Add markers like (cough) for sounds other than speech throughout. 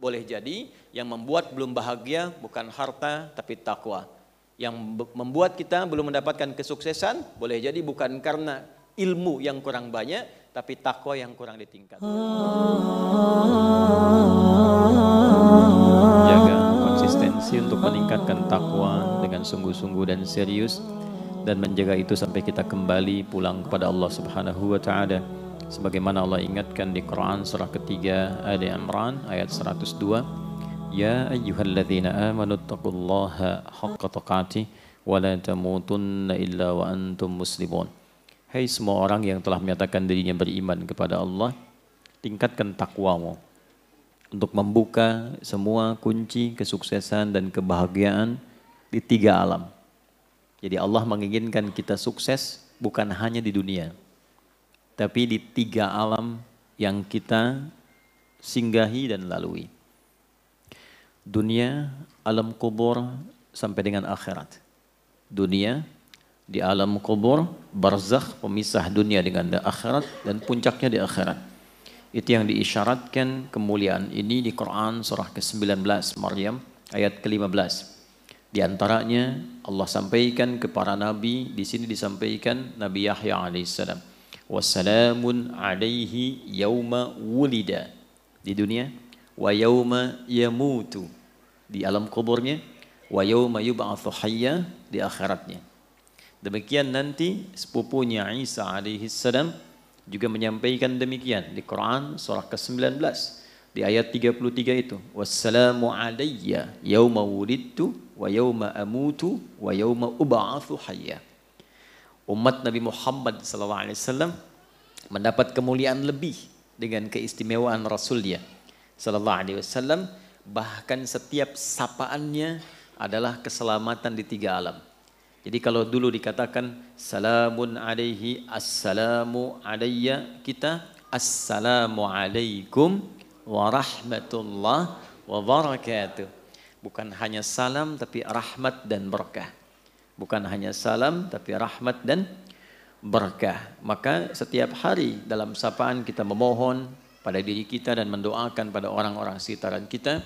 Boleh jadi yang membuat belum bahagia bukan harta tapi takwa. Yang membuat kita belum mendapatkan kesuksesan boleh jadi bukan karena ilmu yang kurang banyak tapi takwa yang kurang ditingkat Jaga konsistensi untuk meningkatkan takwa dengan sungguh-sungguh dan serius dan menjaga itu sampai kita kembali pulang kepada Allah Subhanahu wa taala sebagaimana Allah ingatkan di Quran surah ketiga Ali Imran ayat 102 Ya ayyuhalladzina amanu taqullaha haqqa tuqatih wa la tamutunna illa wa antum muslimun Hai hey, semua orang yang telah menyatakan dirinya beriman kepada Allah tingkatkan takwamu untuk membuka semua kunci kesuksesan dan kebahagiaan di tiga alam. Jadi Allah menginginkan kita sukses bukan hanya di dunia, tapi di tiga alam yang kita singgahi dan lalui. Dunia, alam kubur sampai dengan akhirat. Dunia di alam kubur, barzakh pemisah dunia dengan akhirat dan puncaknya di akhirat. Itu yang diisyaratkan kemuliaan ini di Quran surah ke-19 Maryam ayat ke-15. Di antaranya Allah sampaikan kepada nabi, di sini disampaikan Nabi Yahya alaihissalam wasalamun alaihi yauma wulida di dunia wa yauma yamutu di alam kuburnya wa yauma yub'atsu hayya di akhiratnya demikian nanti sepupunya Isa alaihi salam juga menyampaikan demikian di Quran surah ke-19 di ayat 33 itu wassalamu alayya yauma wulidtu wa yauma amutu wa yauma ub'atsu hayya umat Nabi Muhammad SAW mendapat kemuliaan lebih dengan keistimewaan Rasulnya Sallallahu Alaihi Wasallam. Bahkan setiap sapaannya adalah keselamatan di tiga alam. Jadi kalau dulu dikatakan salamun alaihi assalamu alayya kita assalamu alaikum warahmatullah wabarakatuh. Bukan hanya salam tapi rahmat dan berkah. Bukan hanya salam tapi rahmat dan berkah. Maka setiap hari dalam sapaan kita memohon pada diri kita dan mendoakan pada orang-orang sekitaran kita.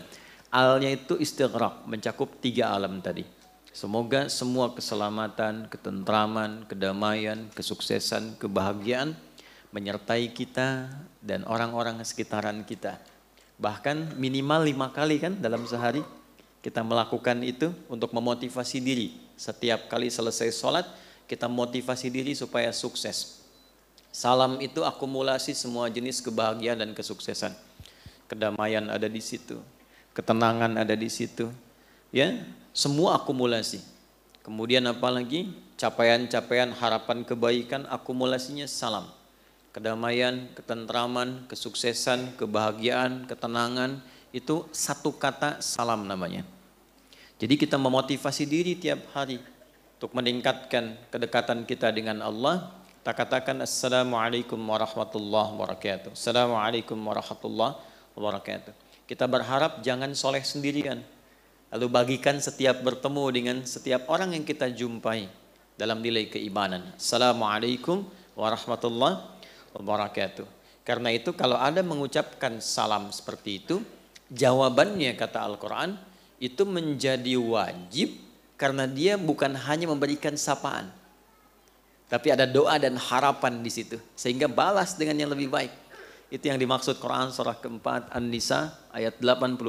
Alnya itu istighraq, mencakup tiga alam tadi. Semoga semua keselamatan, ketentraman, kedamaian, kesuksesan, kebahagiaan menyertai kita dan orang-orang sekitaran kita. Bahkan minimal lima kali kan dalam sehari kita melakukan itu untuk memotivasi diri. Setiap kali selesai sholat, kita motivasi diri supaya sukses. Salam itu akumulasi semua jenis kebahagiaan dan kesuksesan. Kedamaian ada di situ, ketenangan ada di situ. Ya, semua akumulasi. Kemudian apa lagi? capaian-capaian harapan kebaikan akumulasinya salam. Kedamaian, ketentraman, kesuksesan, kebahagiaan, ketenangan, itu satu kata salam namanya. Jadi kita memotivasi diri tiap hari untuk meningkatkan kedekatan kita dengan Allah. Kita katakan Assalamualaikum warahmatullahi wabarakatuh. Assalamualaikum warahmatullahi wabarakatuh. Kita berharap jangan soleh sendirian. Lalu bagikan setiap bertemu dengan setiap orang yang kita jumpai dalam nilai keimanan. Assalamualaikum warahmatullahi wabarakatuh. Karena itu kalau ada mengucapkan salam seperti itu, Jawabannya kata Al-Quran itu menjadi wajib karena dia bukan hanya memberikan sapaan. Tapi ada doa dan harapan di situ. Sehingga balas dengan yang lebih baik. Itu yang dimaksud Quran surah keempat An-Nisa ayat 86.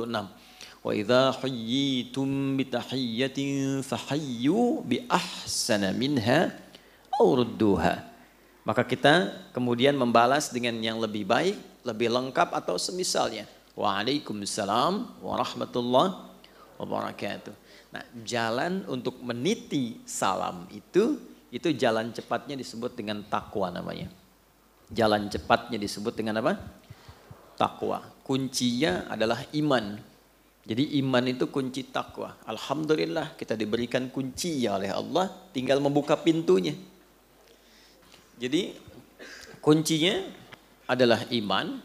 Wa idza hayyitum bi tahiyyatin fahayyu bi ahsana minha aw Maka kita kemudian membalas dengan yang lebih baik, lebih lengkap atau semisalnya. Waalaikumsalam warahmatullahi wabarakatuh. Nah, jalan untuk meniti salam itu itu jalan cepatnya disebut dengan takwa namanya. Jalan cepatnya disebut dengan apa? Takwa. Kuncinya adalah iman. Jadi iman itu kunci takwa. Alhamdulillah kita diberikan kunci ya oleh Allah, tinggal membuka pintunya. Jadi kuncinya adalah iman,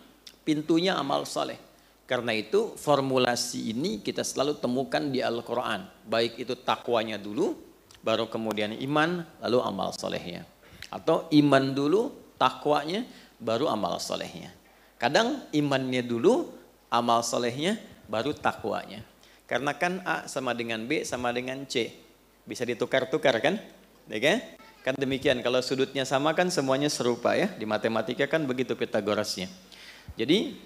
pintunya amal saleh. Karena itu formulasi ini kita selalu temukan di Al-Quran. Baik itu takwanya dulu, baru kemudian iman, lalu amal solehnya. Atau iman dulu, takwanya, baru amal solehnya. Kadang imannya dulu, amal solehnya, baru takwanya. Karena kan A sama dengan B sama dengan C. Bisa ditukar-tukar kan? Oke? Ya kan? kan demikian, kalau sudutnya sama kan semuanya serupa ya. Di matematika kan begitu Pitagorasnya. Jadi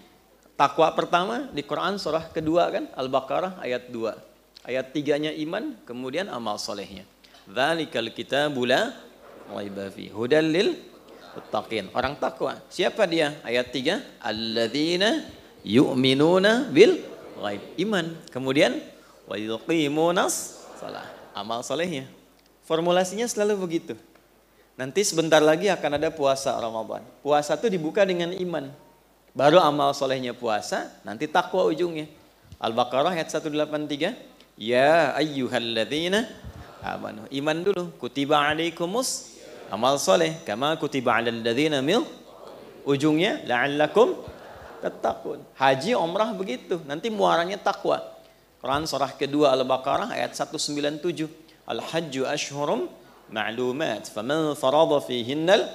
Takwa pertama di Quran surah kedua kan Al-Baqarah ayat 2. Ayat tiganya iman, kemudian amal solehnya. Dzalikal kitabu la raiba fi hudal lil muttaqin. Orang takwa. Siapa dia? Ayat 3, alladzina yu'minuna bil ghaib. Iman. Kemudian wa yuqimunas salah. Amal solehnya. Formulasinya selalu begitu. Nanti sebentar lagi akan ada puasa Ramadan. Puasa itu dibuka dengan iman. Baru amal solehnya puasa, nanti takwa ujungnya. Al-Baqarah ayat 183. Ya ayyuhalladzina amanu. Iman dulu. Kutiba alaikumus amal soleh. Kama kutiba alalladzina mil. Ujungnya la'allakum ketakun. Haji umrah begitu. Nanti muaranya takwa. Quran surah kedua Al-Baqarah ayat 197. Al-hajju ashhurum ma'lumat. Faman farada fihinnal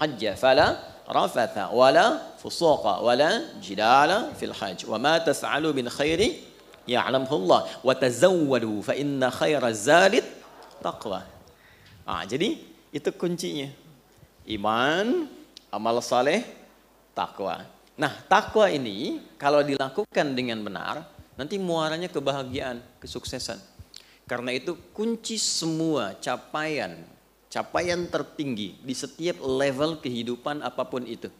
hajja fala rafatha wala fusuqa wala jidala fil hajj wa ma tas'alu min khairi Allah wa tazawwadu fa inna khaira zalit taqwa. Ah, jadi itu kuncinya. Iman, amal saleh, takwa. Nah, takwa ini kalau dilakukan dengan benar, nanti muaranya kebahagiaan, kesuksesan. Karena itu kunci semua capaian Capaian tertinggi di setiap level kehidupan apapun itu.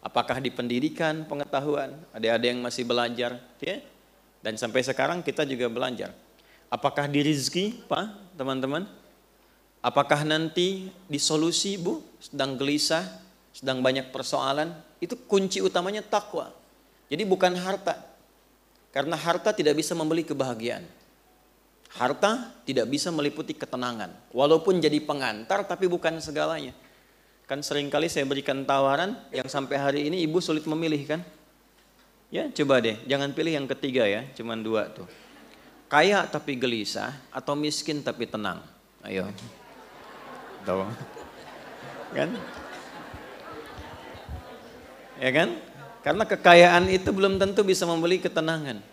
Apakah di pendidikan, pengetahuan, ada ada yang masih belajar, ya? Dan sampai sekarang kita juga belajar. Apakah di rizki, Pak, teman-teman? Apakah nanti di solusi, Bu, sedang gelisah, sedang banyak persoalan? Itu kunci utamanya takwa. Jadi bukan harta. Karena harta tidak bisa membeli kebahagiaan. Harta tidak bisa meliputi ketenangan. Walaupun jadi pengantar tapi bukan segalanya. Kan seringkali saya berikan tawaran yang sampai hari ini ibu sulit memilih kan. Ya coba deh, jangan pilih yang ketiga ya, cuman dua tuh. Kaya tapi gelisah atau miskin tapi tenang. Ayo. Tahu. Kan? Ya kan? Karena kekayaan itu belum tentu bisa membeli ketenangan.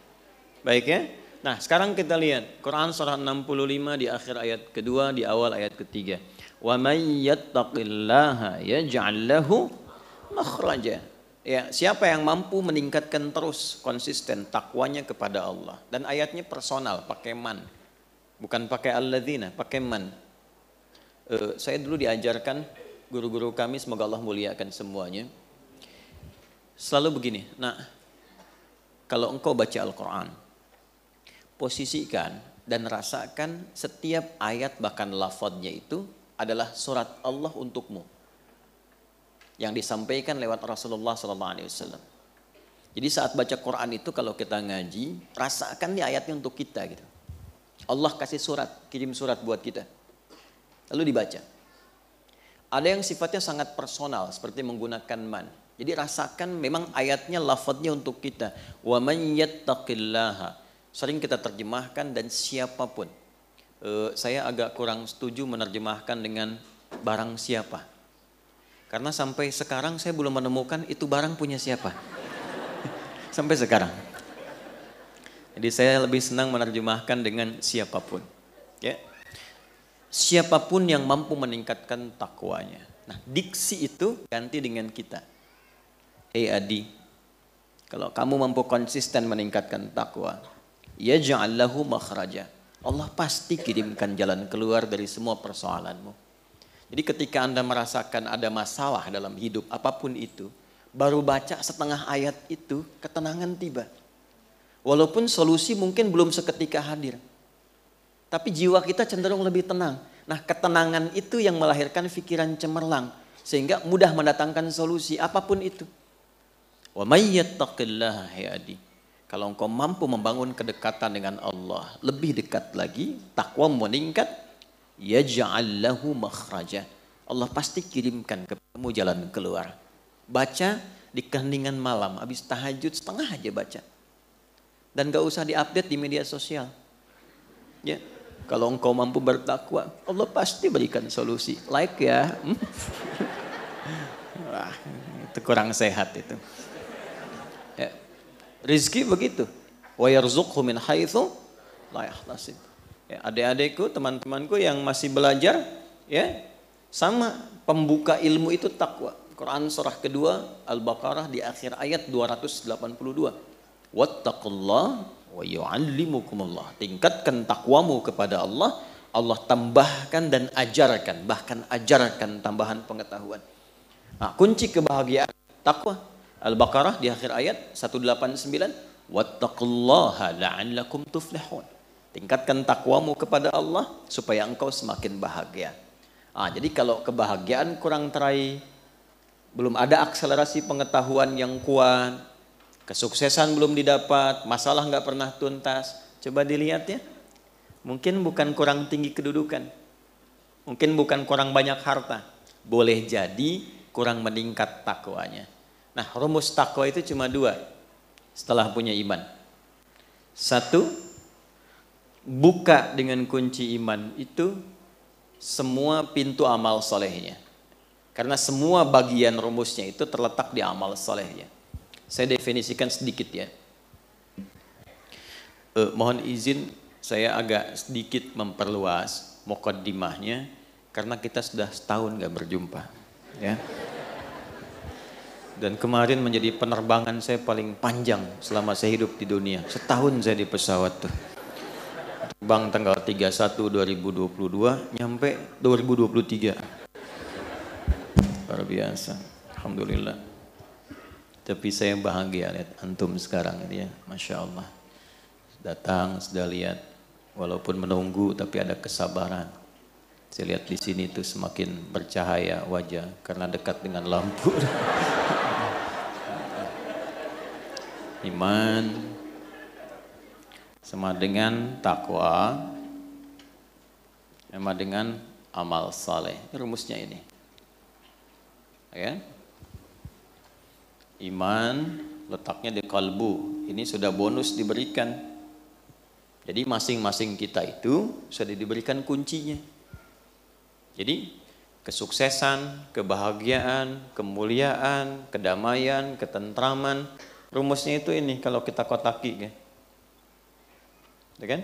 Baik ya? Nah, sekarang kita lihat Quran surah 65 di akhir ayat kedua, di awal ayat ketiga. Wa may yattaqillaha yaj'al lahu makhraja. Ya, siapa yang mampu meningkatkan terus konsisten takwanya kepada Allah. Dan ayatnya personal, pakai man. Bukan pakai alladzina, pakai man. Uh, saya dulu diajarkan guru-guru kami, semoga Allah muliakan semuanya. Selalu begini, nah kalau engkau baca Al-Quran, posisikan dan rasakan setiap ayat bahkan lafadznya itu adalah surat Allah untukmu yang disampaikan lewat Rasulullah SAW. Jadi saat baca Quran itu kalau kita ngaji, rasakan nih ayatnya untuk kita gitu. Allah kasih surat, kirim surat buat kita. Lalu dibaca. Ada yang sifatnya sangat personal seperti menggunakan man. Jadi rasakan memang ayatnya lafadznya untuk kita. Wa man yattaqillaha sering kita terjemahkan dan siapapun. E, saya agak kurang setuju menerjemahkan dengan barang siapa. Karena sampai sekarang saya belum menemukan itu barang punya siapa. (laughs) sampai sekarang. Jadi saya lebih senang menerjemahkan dengan siapapun. Ya. Siapapun yang mampu meningkatkan takwanya. Nah, diksi itu ganti dengan kita. Hei Adi, kalau kamu mampu konsisten meningkatkan takwa, yaj'allahu makhraja. Allah pasti kirimkan jalan keluar dari semua persoalanmu. Jadi ketika Anda merasakan ada masalah dalam hidup apapun itu, baru baca setengah ayat itu, ketenangan tiba. Walaupun solusi mungkin belum seketika hadir. Tapi jiwa kita cenderung lebih tenang. Nah ketenangan itu yang melahirkan pikiran cemerlang. Sehingga mudah mendatangkan solusi apapun itu. Wa اللَّهَ yattaqillaha kalau engkau mampu membangun kedekatan dengan Allah, lebih dekat lagi, takwa meningkat, ya lahu makhraja. Allah pasti kirimkan kepadamu jalan keluar. Baca di keheningan malam, habis tahajud setengah aja baca. Dan gak usah diupdate di media sosial. Ya, kalau engkau mampu bertakwa, Allah pasti berikan solusi. Like ya. Hmm? (laughs) Wah, itu kurang sehat itu. Rizki begitu. Wa yarzuqhu min haitsu la yahtasib. Ya, adik-adikku, teman-temanku yang masih belajar, ya, sama pembuka ilmu itu takwa. Quran surah kedua Al-Baqarah di akhir ayat 282. Wattaqullah wa yu'allimukumullah. Tingkatkan takwamu kepada Allah, Allah tambahkan dan ajarkan, bahkan ajarkan tambahan pengetahuan. Nah, kunci kebahagiaan takwa Al-Baqarah di akhir ayat 189, "Wattaqullaha la'allakum tuflihun." Tingkatkan takwamu kepada Allah supaya engkau semakin bahagia. Ah, jadi kalau kebahagiaan kurang terai, belum ada akselerasi pengetahuan yang kuat, kesuksesan belum didapat, masalah nggak pernah tuntas, coba dilihat ya. Mungkin bukan kurang tinggi kedudukan, mungkin bukan kurang banyak harta, boleh jadi kurang meningkat takwanya. Nah, rumus takwa itu cuma dua setelah punya iman. Satu, buka dengan kunci iman itu semua pintu amal solehnya. Karena semua bagian rumusnya itu terletak di amal solehnya. Saya definisikan sedikit ya. Eh, mohon izin saya agak sedikit memperluas mukaddimahnya karena kita sudah setahun gak berjumpa. Ya. Dan kemarin menjadi penerbangan saya paling panjang selama saya hidup di dunia. Setahun saya di pesawat tuh. Terbang tanggal 31 2022, nyampe 2023. Luar biasa. Alhamdulillah. Tapi saya bahagia lihat antum sekarang ini ya. Masya Allah. Datang, sudah lihat. Walaupun menunggu tapi ada kesabaran. Saya lihat di sini tuh semakin bercahaya wajah karena dekat dengan lampu. (laughs) iman sama dengan takwa sama dengan amal saleh rumusnya ini ya iman letaknya di kalbu ini sudah bonus diberikan jadi masing-masing kita itu sudah diberikan kuncinya jadi kesuksesan kebahagiaan kemuliaan kedamaian ketentraman Rumusnya itu ini kalau kita kotaki kan. kan?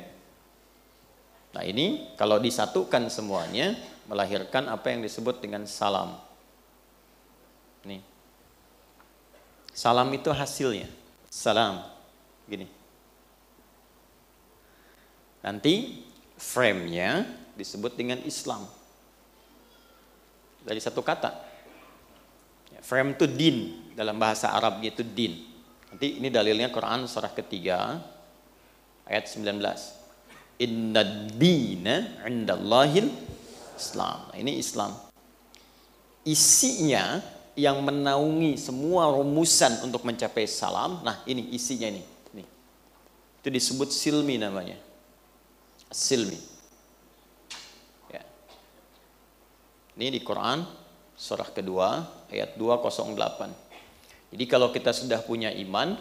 Nah ini kalau disatukan semuanya melahirkan apa yang disebut dengan salam. Nih. Salam itu hasilnya. Salam. Gini. Nanti frame-nya disebut dengan Islam. Dari satu kata. Ya, frame itu din. Dalam bahasa Arabnya itu din. Nanti ini dalilnya Quran surah ketiga ayat 19. Inna dina indallahil Islam. Nah, ini Islam. Isinya yang menaungi semua rumusan untuk mencapai salam. Nah, ini isinya ini. ini. Itu disebut silmi namanya. Silmi. Ya. Ini di Quran surah kedua ayat 208. Jadi kalau kita sudah punya iman,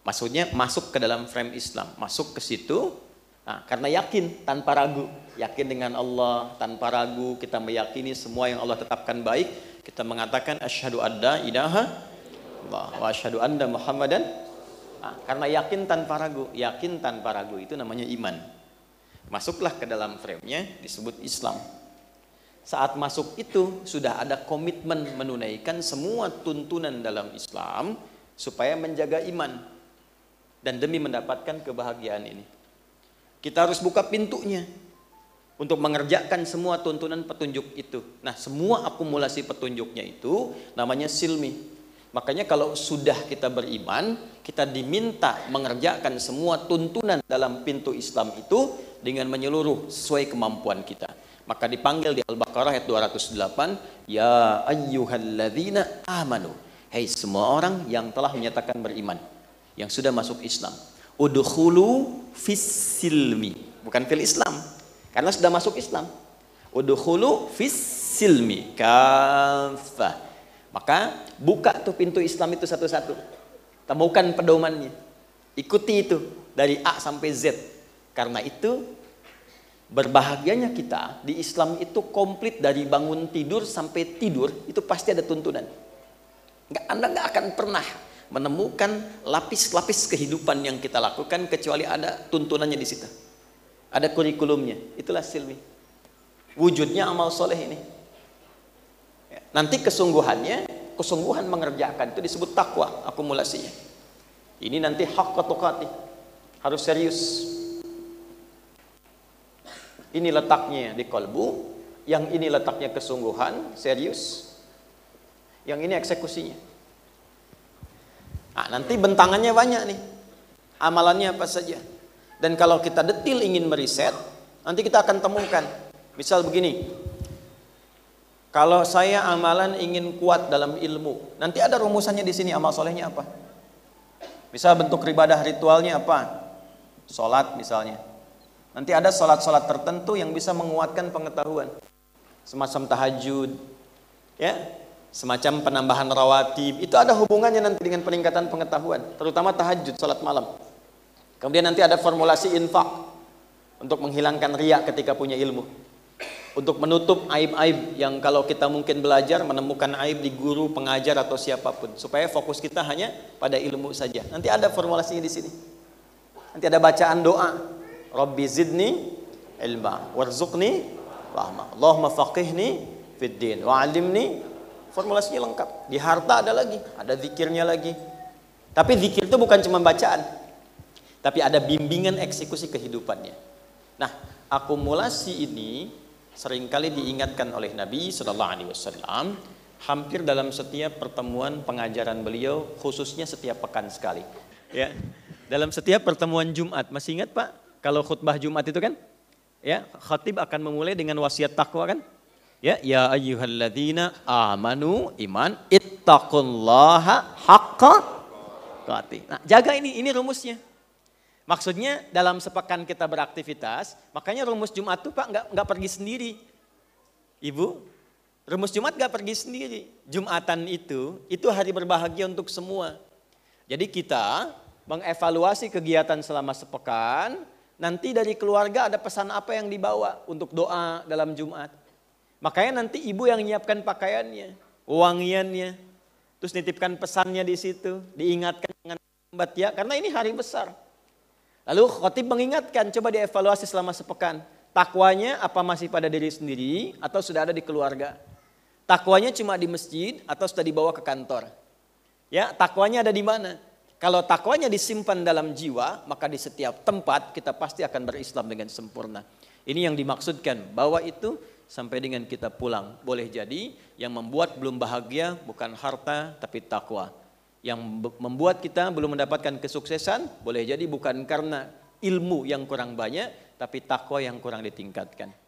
maksudnya masuk ke dalam frame Islam, masuk ke situ, nah, karena yakin tanpa ragu, yakin dengan Allah tanpa ragu, kita meyakini semua yang Allah tetapkan baik, kita mengatakan asyhadu adda ilaha Allah wa asyhadu anna Muhammadan nah, karena yakin tanpa ragu, yakin tanpa ragu itu namanya iman. Masuklah ke dalam frame-nya disebut Islam saat masuk itu sudah ada komitmen menunaikan semua tuntunan dalam Islam supaya menjaga iman dan demi mendapatkan kebahagiaan ini. Kita harus buka pintunya untuk mengerjakan semua tuntunan petunjuk itu. Nah, semua akumulasi petunjuknya itu namanya silmi. Makanya kalau sudah kita beriman, kita diminta mengerjakan semua tuntunan dalam pintu Islam itu dengan menyeluruh sesuai kemampuan kita. Maka dipanggil di Al-Baqarah ayat 208, Ya ayyuhalladzina amanu. Hei semua orang yang telah menyatakan beriman, yang sudah masuk Islam. Udukhulu fissilmi. bukan fil Islam, karena sudah masuk Islam. Udukhulu fissilmi. kafah. Maka buka tuh pintu Islam itu satu-satu. Temukan pedomannya. Ikuti itu dari A sampai Z. Karena itu Berbahagianya kita di Islam itu komplit dari bangun tidur sampai tidur itu pasti ada tuntunan. Nggak, anda nggak akan pernah menemukan lapis-lapis kehidupan yang kita lakukan kecuali ada tuntunannya di situ. Ada kurikulumnya. Itulah silmi. Wujudnya amal soleh ini. Ya, nanti kesungguhannya, kesungguhan mengerjakan itu disebut takwa akumulasinya. Ini nanti hak ketokati. Harus serius. Ini letaknya di kolbu, yang ini letaknya kesungguhan, serius. Yang ini eksekusinya. Nah, nanti bentangannya banyak nih. Amalannya apa saja. Dan kalau kita detil ingin meriset, nanti kita akan temukan. Misal begini, kalau saya amalan ingin kuat dalam ilmu, nanti ada rumusannya di sini amal solehnya apa? Misal bentuk ibadah ritualnya apa? Sholat misalnya. Nanti ada sholat-sholat tertentu yang bisa menguatkan pengetahuan. Semacam tahajud, ya, semacam penambahan rawatib. Itu ada hubungannya nanti dengan peningkatan pengetahuan, terutama tahajud, sholat malam. Kemudian nanti ada formulasi infak untuk menghilangkan riak ketika punya ilmu. Untuk menutup aib-aib yang kalau kita mungkin belajar menemukan aib di guru, pengajar atau siapapun supaya fokus kita hanya pada ilmu saja. Nanti ada formulasinya di sini. Nanti ada bacaan doa Rabbi zidni ilma warzuqni rahma. Allahumma faqihni fid din wa alimni. formulasinya lengkap. Di harta ada lagi, ada zikirnya lagi. Tapi zikir itu bukan cuma bacaan. Tapi ada bimbingan eksekusi kehidupannya. Nah, akumulasi ini seringkali diingatkan oleh Nabi Shallallahu alaihi wasallam hampir dalam setiap pertemuan pengajaran beliau khususnya setiap pekan sekali. Ya. Dalam setiap pertemuan Jumat, masih ingat Pak? kalau khutbah Jumat itu kan ya khatib akan memulai dengan wasiat takwa kan ya ya ayyuhalladzina amanu iman ittaqullaha haqqa tuati nah jaga ini ini rumusnya maksudnya dalam sepekan kita beraktivitas makanya rumus Jumat tuh Pak nggak nggak pergi sendiri Ibu rumus Jumat nggak pergi sendiri Jumatan itu itu hari berbahagia untuk semua jadi kita mengevaluasi kegiatan selama sepekan nanti dari keluarga ada pesan apa yang dibawa untuk doa dalam Jumat. Makanya nanti ibu yang menyiapkan pakaiannya, wangiannya, terus nitipkan pesannya di situ, diingatkan dengan lambat ya, karena ini hari besar. Lalu khotib mengingatkan, coba dievaluasi selama sepekan. Takwanya apa masih pada diri sendiri atau sudah ada di keluarga? Takwanya cuma di masjid atau sudah dibawa ke kantor? Ya, takwanya ada di mana? Kalau takwanya disimpan dalam jiwa, maka di setiap tempat kita pasti akan berislam dengan sempurna. Ini yang dimaksudkan, bahwa itu sampai dengan kita pulang. Boleh jadi yang membuat belum bahagia bukan harta tapi takwa. Yang membuat kita belum mendapatkan kesuksesan boleh jadi bukan karena ilmu yang kurang banyak tapi takwa yang kurang ditingkatkan.